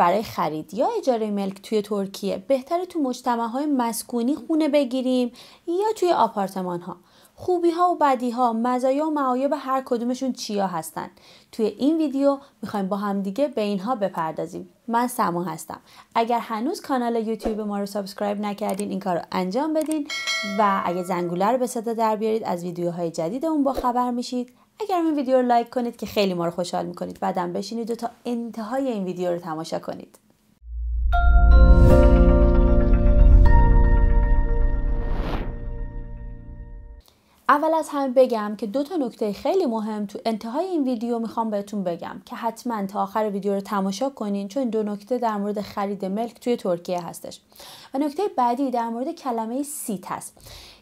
برای خرید یا اجاره ملک توی ترکیه بهتره تو مجتمع های مسکونی خونه بگیریم یا توی آپارتمان ها خوبی ها و بدی ها مزایا و معایب هر کدومشون چیا هستن توی این ویدیو میخوایم با همدیگه به اینها بپردازیم من سمو هستم اگر هنوز کانال یوتیوب ما رو سابسکرایب نکردین این کار رو انجام بدین و اگه زنگوله رو به صدا در بیارید از ویدیوهای جدیدمون با خبر میشید اگر این ویدیو رو لایک کنید که خیلی ما رو خوشحال میکنید بعدم بشینید و تا انتهای این ویدیو رو تماشا کنید اول از همه بگم که دو تا نکته خیلی مهم تو انتهای این ویدیو میخوام بهتون بگم که حتما تا آخر ویدیو رو تماشا کنین چون دو نکته در مورد خرید ملک توی ترکیه هستش و نکته بعدی در مورد کلمه سیت هست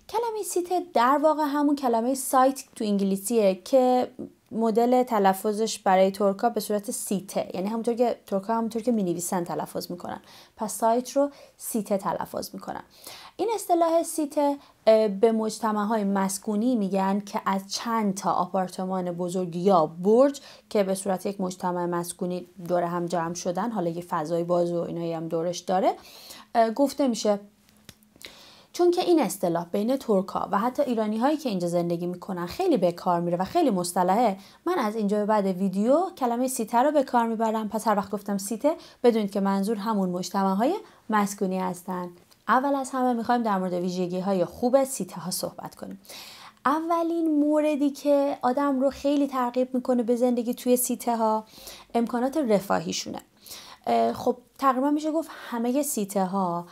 کلمه سیته در واقع همون کلمه سایت تو انگلیسیه که مدل تلفظش برای ترکا به صورت سیته یعنی همونطور که ترکا همونطور که مینویسن تلفظ میکنن پس سایت رو سیته تلفظ میکنن این اصطلاح سیته به مجتمع های مسکونی میگن که از چند تا آپارتمان بزرگ یا برج که به صورت یک مجتمع مسکونی دور هم جمع شدن حالا یه فضای باز و اینایی هم دورش داره گفته میشه چون که این اصطلاح بین ترکا و حتی ایرانی هایی که اینجا زندگی میکنن خیلی به کار میره و خیلی مصطلحه من از اینجا به بعد ویدیو کلمه سیته رو به کار میبرم پس هر وقت گفتم سیته بدونید که منظور همون مجتمع های مسکونی هستن اول از همه میخوایم در مورد ویژگی های خوب سیته ها صحبت کنیم اولین موردی که آدم رو خیلی ترغیب میکنه به زندگی توی سیته ها امکانات رفاهیشونه خب تقریبا میشه گفت همه سیته ها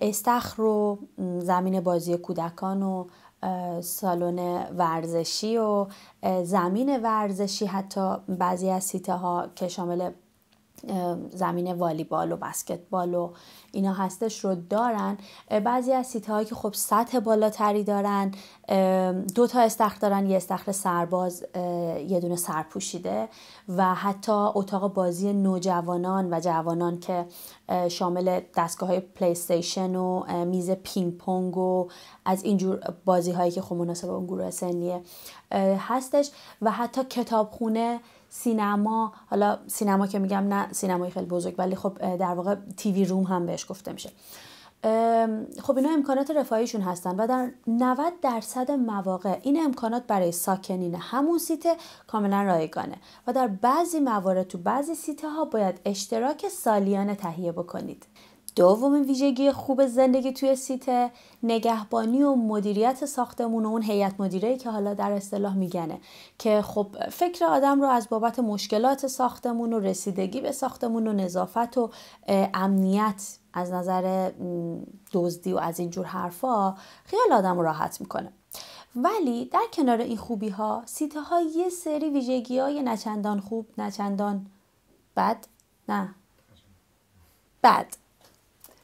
استخر و زمین بازی کودکان و سالن ورزشی و زمین ورزشی حتی بعضی از سیته ها که شامل زمین والیبال و بسکتبال و اینا هستش رو دارن بعضی از سیته هایی که خب سطح بالاتری دارن دو تا استخر دارن یه استخر سرباز یه دونه سرپوشیده و حتی اتاق بازی نوجوانان و جوانان که شامل دستگاه های پلیستیشن و میز پینگ پونگ و از اینجور بازی هایی که خب مناسب اون گروه سنیه هستش و حتی کتابخونه سینما حالا سینما که میگم نه سینمای خیلی بزرگ ولی خب در واقع تیوی روم هم بهش گفته میشه خب اینا امکانات رفاهیشون هستن و در 90 درصد مواقع این امکانات برای ساکنین همون سیته کاملا رایگانه و در بعضی موارد تو بعضی سیته ها باید اشتراک سالیانه تهیه بکنید دومین ویژگی خوب زندگی توی سیته نگهبانی و مدیریت ساختمون و اون هیئت مدیره که حالا در اصطلاح میگنه که خب فکر آدم رو از بابت مشکلات ساختمون و رسیدگی به ساختمون و نظافت و امنیت از نظر دزدی و از اینجور حرفا خیال آدم راحت میکنه ولی در کنار این خوبی ها سیته ها یه سری ویژگی های نچندان خوب نچندان بد نه بد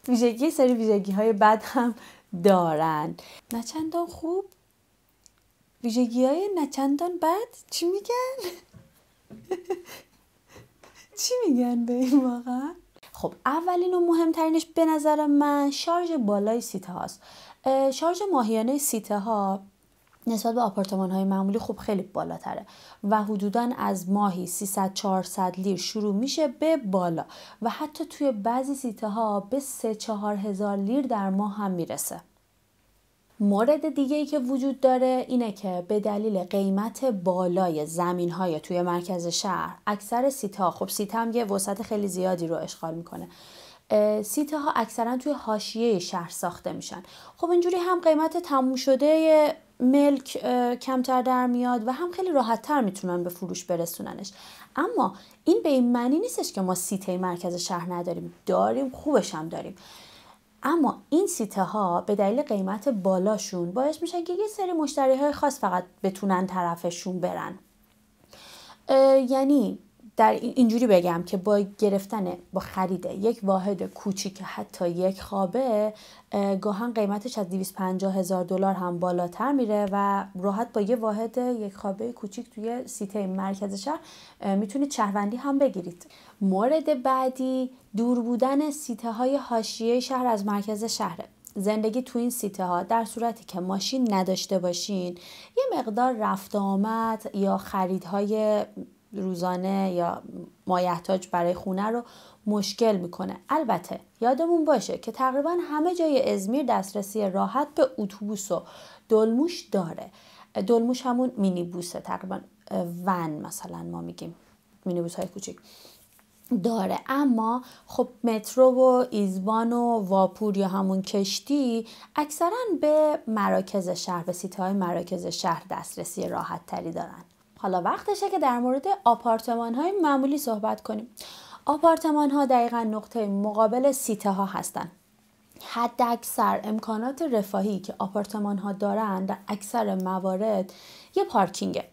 ویژگی سری ویژگی های بد هم دارن نچندان خوب ویژگی های نچندان بد چی میگن؟ چی میگن به این واقعا؟ خب اولین و مهمترینش به نظر من شارژ بالای سیته هاست شارژ ماهیانه سیته ها نسبت به آپارتمان های معمولی خوب خیلی بالاتره و حدودا از ماهی 300 400 لیر شروع میشه به بالا و حتی توی بعضی سیته ها به 3 4 هزار لیر در ماه هم میرسه مورد دیگه ای که وجود داره اینه که به دلیل قیمت بالای زمین های توی مرکز شهر اکثر سیتا خب سیتا هم یه وسط خیلی زیادی رو اشغال میکنه سیته ها اکثرا توی حاشیه شهر ساخته میشن خب اینجوری هم قیمت تموم شده ملک کمتر در میاد و هم خیلی راحتتر میتونن به فروش برسوننش اما این به این معنی نیستش که ما سیته مرکز شهر نداریم داریم خوبش هم داریم اما این سیته ها به دلیل قیمت بالاشون باعث میشن که یه سری مشتری های خاص فقط بتونن طرفشون برن یعنی در اینجوری بگم که با گرفتن با خرید یک واحد کوچیک حتی یک خوابه گاهن قیمتش از 250 هزار دلار هم بالاتر میره و راحت با یه واحد یک خوابه کوچیک توی سیته مرکز شهر میتونید چهروندی هم بگیرید مورد بعدی دور بودن سیته های هاشیه شهر از مرکز شهره زندگی تو این سیته ها در صورتی که ماشین نداشته باشین یه مقدار رفت آمد یا خریدهای روزانه یا مایحتاج برای خونه رو مشکل میکنه البته یادمون باشه که تقریبا همه جای ازمیر دسترسی راحت به اتوبوس و دلموش داره دلموش همون مینیبوسه تقریبا ون مثلا ما میگیم مینیبوس های کوچیک داره اما خب مترو و ایزبان و واپور یا همون کشتی اکثرا به مراکز شهر به سیتهای مراکز شهر دسترسی راحت تری دارن حالا وقتشه که در مورد آپارتمان های معمولی صحبت کنیم آپارتمان ها دقیقا نقطه مقابل سیته ها هستند حد اکثر امکانات رفاهی که آپارتمان ها دارند در اکثر موارد یه پارکینگه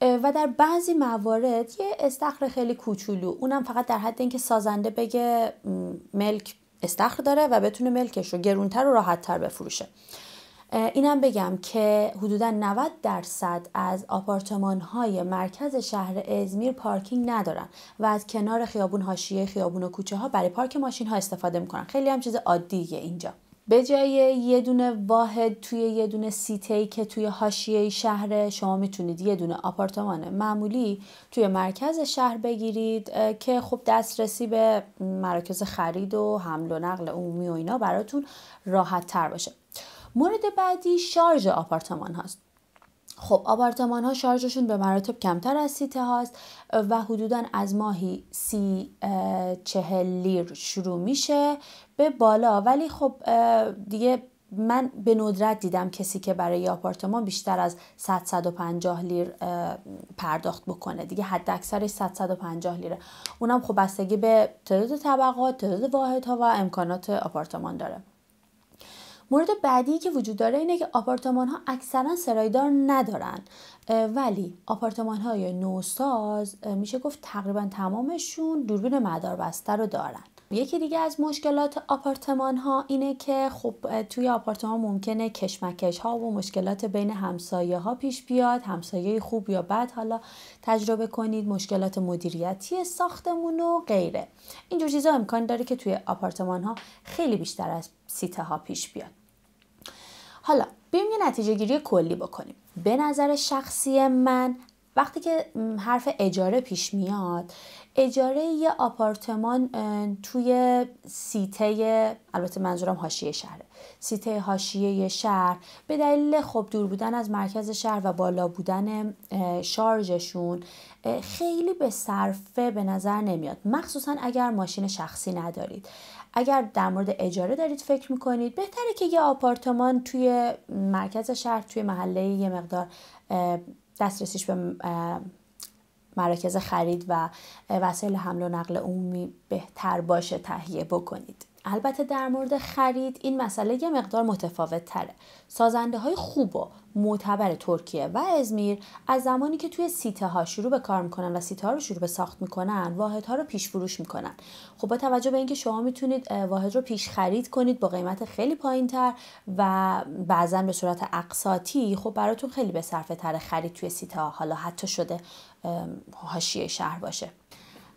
و در بعضی موارد یه استخر خیلی کوچولو اونم فقط در حد اینکه سازنده بگه ملک استخر داره و بتونه ملکش رو گرونتر و راحتتر بفروشه اینم بگم که حدودا 90 درصد از آپارتمان های مرکز شهر ازمیر پارکینگ ندارن و از کنار خیابون هاشیه خیابون و کوچه ها برای پارک ماشین ها استفاده میکنن خیلی هم چیز عادیه اینجا به جای یه دونه واحد توی یه دونه سیتی که توی حاشیه شهر شما میتونید یه دونه آپارتمان معمولی توی مرکز شهر بگیرید که خب دسترسی به مراکز خرید و حمل و نقل عمومی و اینا براتون راحت تر باشه مورد بعدی شارژ آپارتمان هاست خب آپارتمان ها شارژشون به مراتب کمتر از سیته هاست و حدودا از ماهی سی چهل لیر شروع میشه به بالا ولی خب دیگه من به ندرت دیدم کسی که برای آپارتمان بیشتر از 150 لیر پرداخت بکنه دیگه حد اکثرش 150 لیره اونم خب بستگی به تعداد طبقات تعداد واحدها و امکانات آپارتمان داره مورد بعدی که وجود داره اینه که آپارتمان ها اکثرا سرایدار ندارن ولی آپارتمان های نوساز میشه گفت تقریبا تمامشون دوربین مدار بسته رو دارن یکی دیگه از مشکلات آپارتمان ها اینه که خب توی آپارتمان ممکنه کشمکش ها و مشکلات بین همسایه ها پیش بیاد همسایه خوب یا بد حالا تجربه کنید مشکلات مدیریتی ساختمون و غیره اینجور چیزا امکان داره که توی آپارتمان ها خیلی بیشتر از سیته ها پیش بیاد حالا بیم یه نتیجه گیری کلی بکنیم به نظر شخصی من وقتی که حرف اجاره پیش میاد اجاره یه آپارتمان توی سیته البته منظورم حاشیه شهره سیته حاشیه شهر به دلیل خب دور بودن از مرکز شهر و بالا بودن شارژشون خیلی به صرفه به نظر نمیاد مخصوصا اگر ماشین شخصی ندارید اگر در مورد اجاره دارید فکر میکنید بهتره که یه آپارتمان توی مرکز شهر توی محله یه مقدار دسترسیش به مراکز خرید و وسایل حمل و نقل عمومی بهتر باشه تهیه بکنید البته در مورد خرید این مسئله یه مقدار متفاوت تره سازنده های خوب و معتبر ترکیه و ازمیر از زمانی که توی سیته ها شروع به کار میکنن و سیته ها رو شروع به ساخت میکنن واحد ها رو پیش فروش میکنن خب با توجه به اینکه شما میتونید واحد رو پیش خرید کنید با قیمت خیلی پایین تر و بعضا به صورت اقساطی خب براتون خیلی به صرفه تر خرید توی سیته ها حالا حتی شده حاشیه شهر باشه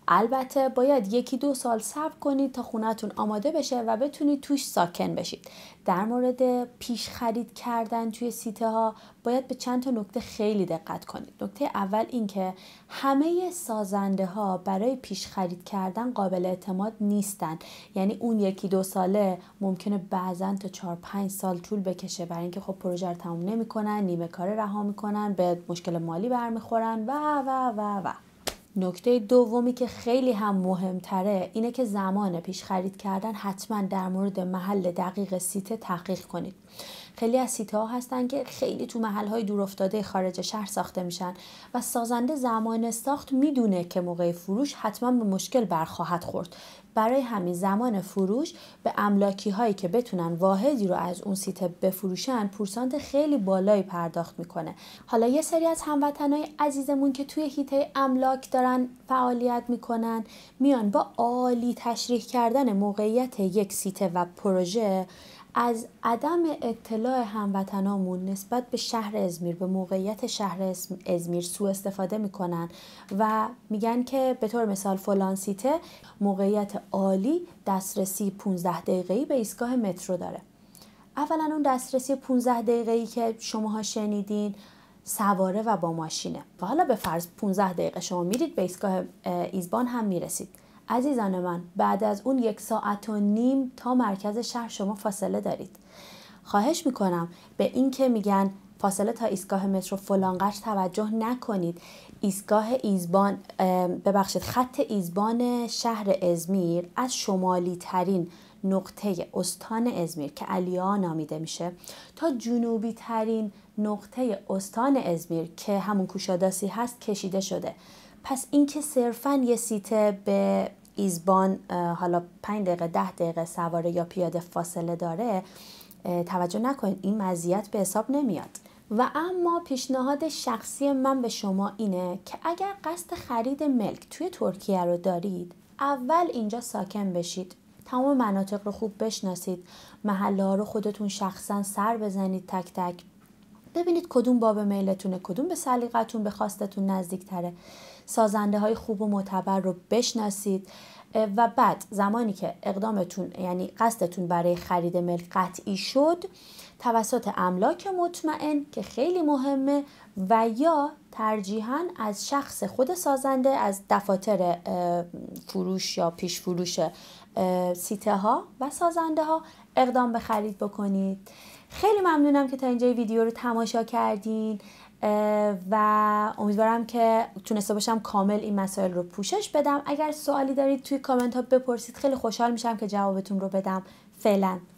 البته باید یکی دو سال صبر کنید تا خونهتون آماده بشه و بتونید توش ساکن بشید در مورد پیش خرید کردن توی سیته ها باید به چند تا نکته خیلی دقت کنید نکته اول اینکه همه سازنده ها برای پیش خرید کردن قابل اعتماد نیستن یعنی اون یکی دو ساله ممکنه بعضا تا چهار پنج سال طول بکشه برای اینکه خب پروژه رو تموم نمیکنن نیمه کار رها میکنن به مشکل مالی برمیخورن و و و و نکته دومی که خیلی هم مهمتره اینه که زمان پیش خرید کردن حتما در مورد محل دقیق سیته تحقیق کنید خیلی از سیته ها هستن که خیلی تو محل های دورافتاده خارج شهر ساخته میشن و سازنده زمان ساخت میدونه که موقع فروش حتما به مشکل برخواهد خورد برای همین زمان فروش به املاکی هایی که بتونن واحدی رو از اون سیته بفروشن پورسانت خیلی بالایی پرداخت میکنه حالا یه سری از هموطنای عزیزمون که توی هیته املاک دارن فعالیت میکنن میان با عالی تشریح کردن موقعیت یک سیته و پروژه از عدم اطلاع هموطنامون نسبت به شهر ازمیر به موقعیت شهر ازمیر سوء استفاده میکنن و میگن که به طور مثال فلان سیته موقعیت عالی دسترسی 15 دقیقه‌ای به ایستگاه مترو داره اولا اون دسترسی 15 دقیقه‌ای که شماها شنیدین سواره و با ماشینه و حالا به فرض 15 دقیقه شما میرید به ایستگاه ایزبان هم میرسید عزیزان من بعد از اون یک ساعت و نیم تا مرکز شهر شما فاصله دارید خواهش میکنم به این که میگن فاصله تا ایستگاه مترو فلانقدر توجه نکنید ایستگاه ایزبان ببخشید خط ایزبان شهر ازمیر از شمالی ترین نقطه استان ازمیر که علیا نامیده میشه تا جنوبی ترین نقطه استان ازمیر که همون کوشاداسی هست کشیده شده پس اینکه صرفا یه سیته به ایزبان حالا 5 دقیقه ده دقیقه سواره یا پیاده فاصله داره توجه نکنید این مزیت به حساب نمیاد و اما پیشنهاد شخصی من به شما اینه که اگر قصد خرید ملک توی ترکیه رو دارید اول اینجا ساکن بشید تمام مناطق رو خوب بشناسید محله ها رو خودتون شخصا سر بزنید تک تک ببینید کدوم باب میلتونه کدوم به سلیقتون به خواستتون نزدیک تره سازنده های خوب و معتبر رو بشناسید و بعد زمانی که اقدامتون یعنی قصدتون برای خرید ملک قطعی شد توسط املاک مطمئن که خیلی مهمه و یا ترجیحاً از شخص خود سازنده از دفاتر فروش یا پیش فروش سیته ها و سازنده ها اقدام به خرید بکنید خیلی ممنونم که تا اینجای ویدیو رو تماشا کردین و امیدوارم که تونسته باشم کامل این مسائل رو پوشش بدم اگر سوالی دارید توی کامنت ها بپرسید خیلی خوشحال میشم که جوابتون رو بدم فعلا